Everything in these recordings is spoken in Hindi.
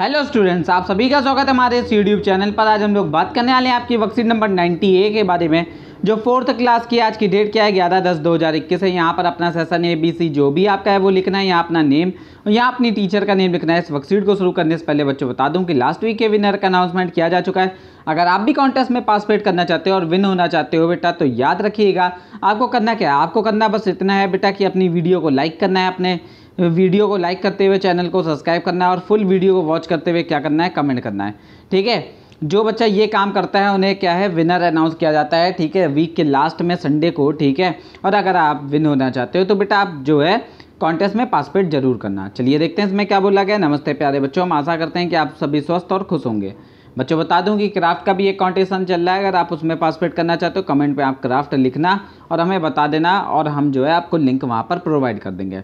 हेलो स्टूडेंट्स आप सभी का स्वागत है हमारे इस यूट्यूब चैनल पर आज हम लोग बात करने वाले हैं आपकी वक्सीन नंबर ए के बारे में जो फोर्थ क्लास की आज की डेट क्या है ग्यारह दस दो हज़ार इक्कीस है यहाँ पर अपना सेशन ए बी सी जो भी आपका है वो लिखना है यहाँ अपना नेम और यहाँ अपनी टीचर का नेम लिखना है इस वक्सीट को शुरू करने से पहले बच्चों बता दूँ कि लास्ट वीक के विनर का अनाउंसमेंट किया जा चुका है अगर आप भी कॉन्टेस्ट में पार्टिसिपेट करना चाहते हो और विन होना चाहते हो बेटा तो याद रखिएगा आपको करना क्या है आपको करना बस इतना है बेटा कि अपनी वीडियो को लाइक करना है अपने वीडियो को लाइक करते हुए चैनल को सब्सक्राइब करना है और फुल वीडियो को वॉच करते हुए क्या करना है कमेंट करना है ठीक है जो बच्चा ये काम करता है उन्हें क्या है विनर अनाउंस किया जाता है ठीक है वीक के लास्ट में संडे को ठीक है और अगर आप विन होना चाहते हो तो बेटा आप जो है कॉन्टेस्ट में पासपेट जरूर करना चलिए देखते हैं इसमें क्या बोला गया नमस्ते प्यारे बच्चों हम आशा करते हैं कि आप सभी स्वस्थ और खुश होंगे बच्चों बता दूं कि क्राफ्ट का भी एक कॉन्टेशन चल रहा है अगर आप उसमें पासपेट करना चाहते हो कमेंट पे आप क्राफ्ट लिखना और हमें बता देना और हम जो है आपको लिंक वहाँ पर प्रोवाइड कर देंगे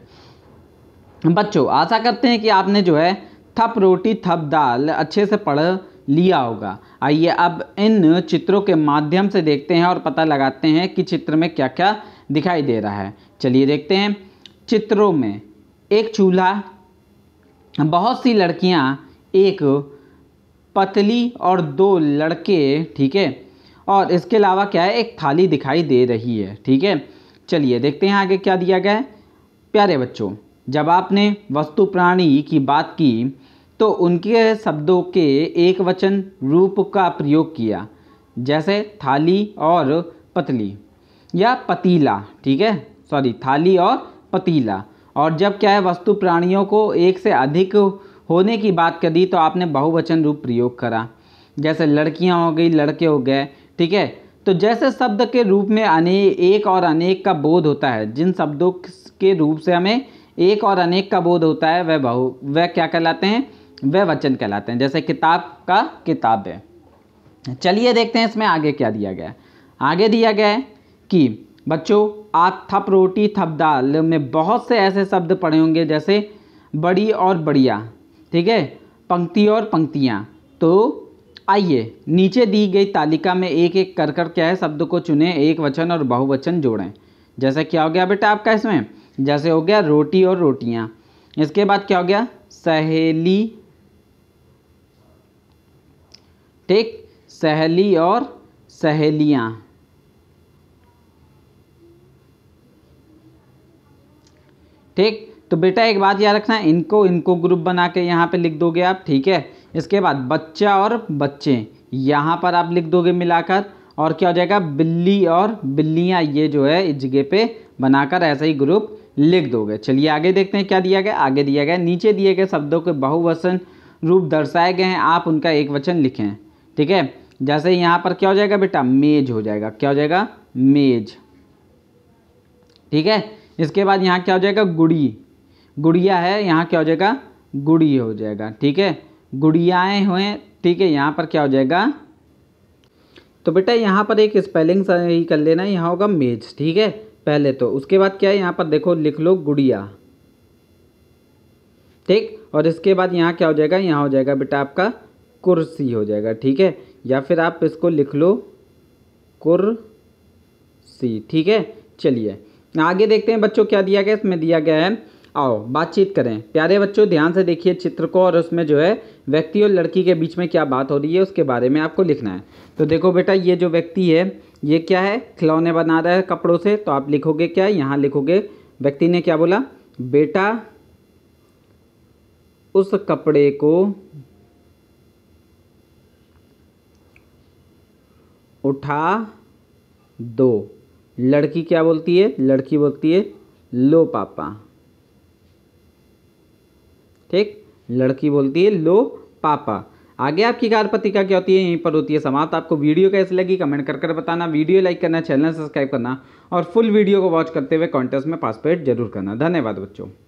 बच्चों आशा करते हैं कि आपने जो है थप रोटी थप दाल अच्छे से पढ़ लिया होगा आइए अब इन चित्रों के माध्यम से देखते हैं और पता लगाते हैं कि चित्र में क्या क्या दिखाई दे रहा है चलिए देखते हैं चित्रों में एक चूल्हा बहुत सी लड़कियां एक पतली और दो लड़के ठीक है और इसके अलावा क्या है एक थाली दिखाई दे रही है ठीक है चलिए देखते हैं आगे क्या दिया गया है प्यारे बच्चों जब आपने वस्तु प्राणी की बात की तो उनके शब्दों के एक वचन रूप का प्रयोग किया जैसे थाली और पतली या पतीला ठीक है सॉरी थाली और पतीला और जब क्या है वस्तु प्राणियों को एक से अधिक होने की बात कर दी तो आपने बहुवचन रूप प्रयोग करा जैसे लड़कियां हो गई लड़के हो गए ठीक है तो जैसे शब्द के रूप में अने एक और अनेक का बोध होता है जिन शब्दों के रूप से हमें एक और अनेक का बोध होता है वह बहु वह क्या कहलाते हैं वह वचन कहलाते हैं जैसे किताब का किताब है चलिए देखते हैं इसमें आगे क्या दिया गया है आगे दिया गया है कि बच्चों आप थप रोटी थप दाल में बहुत से ऐसे शब्द पढ़े होंगे जैसे बड़ी और बढ़िया ठीक है पंक्ति और पंक्तियाँ तो आइए नीचे दी गई तालिका में एक एक कर कर क्या है शब्द को चुने एक वचन और बहुवचन जोड़ें जैसा क्या हो गया बेटा आपका इसमें जैसे हो गया रोटी और रोटियां इसके बाद क्या हो गया सहेली ठीक सहेली और सहेलियां ठीक तो बेटा एक बात याद रखना इनको इनको ग्रुप बना के यहाँ पे लिख दोगे आप ठीक है इसके बाद बच्चा और बच्चे यहाँ पर आप लिख दोगे मिलाकर और क्या हो जाएगा बिल्ली और बिल्लियाँ ये जो है इस जगह पे बनाकर ऐसा ही ग्रुप लिख दोगे चलिए आगे देखते हैं क्या दिया गया आगे दिया गया नीचे दिए गए शब्दों के बहुवचन रूप दर्शाए गए हैं आप उनका एक वचन लिखें ठीक है जैसे यहाँ पर क्या हो जाएगा बेटा मेज हो जाएगा क्या हो जाएगा मेज ठीक है इसके बाद यहाँ क्या हो जाएगा गुड़ी गुड़िया है यहाँ क्या हो जाएगा गुड़ी हो जाएगा ठीक है गुड़ियाएँ हुए ठीक है यहाँ पर क्या हो जाएगा तो बेटा यहाँ पर एक स्पेलिंग सही कर लेना यहाँ होगा मेज ठीक है पहले तो उसके बाद क्या है यहाँ पर देखो लिख लो गुड़िया ठीक और इसके बाद यहाँ क्या हो जाएगा यहाँ हो जाएगा बेटा आपका कुर्सी हो जाएगा ठीक है या फिर आप इसको लिख लो कुर्सी ठीक है चलिए आगे देखते हैं बच्चों क्या दिया गया इसमें दिया गया है आओ बातचीत करें प्यारे बच्चों ध्यान से देखिए चित्र को और उसमें जो है व्यक्ति और लड़की के बीच में क्या बात हो रही है उसके बारे में आपको लिखना है तो देखो बेटा ये जो व्यक्ति है ये क्या है खिलौने बना रहा है कपड़ों से तो आप लिखोगे क्या यहाँ लिखोगे व्यक्ति ने क्या बोला बेटा उस कपड़े को उठा दो लड़की क्या बोलती है लड़की बोलती है लो पापा ठीक लड़की बोलती है लो पापा आगे आपकी कार पत्रिका क्या होती है यहीं पर होती है समाप्त आपको वीडियो कैसी लगी कमेंट कर कर बताना वीडियो लाइक करना चैनल सब्सक्राइब करना और फुल वीडियो को वॉच करते हुए कॉन्टेस्ट में पार्टिसिपेट जरूर करना धन्यवाद बच्चों